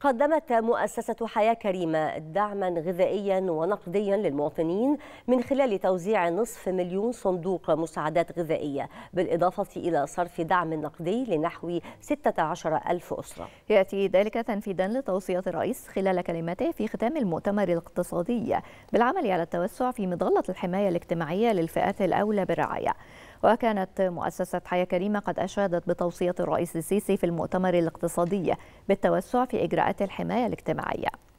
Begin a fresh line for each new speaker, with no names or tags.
قدمت مؤسسة حياة كريمة دعما غذائيا ونقديا للمواطنين من خلال توزيع نصف مليون صندوق مساعدات غذائية بالإضافة إلى صرف دعم نقدي لنحو 16 ألف أسرة يأتي
ذلك تنفيذا لتوصية الرئيس خلال كلمته في ختام المؤتمر الاقتصادي بالعمل على التوسع في مظلة الحماية الاجتماعية للفئات الأولى بالرعاية وكانت مؤسسة حياة كريمة قد أشادت بتوصية الرئيس السيسي في المؤتمر الاقتصادي بالتوسع في إجراءات الحماية الاجتماعية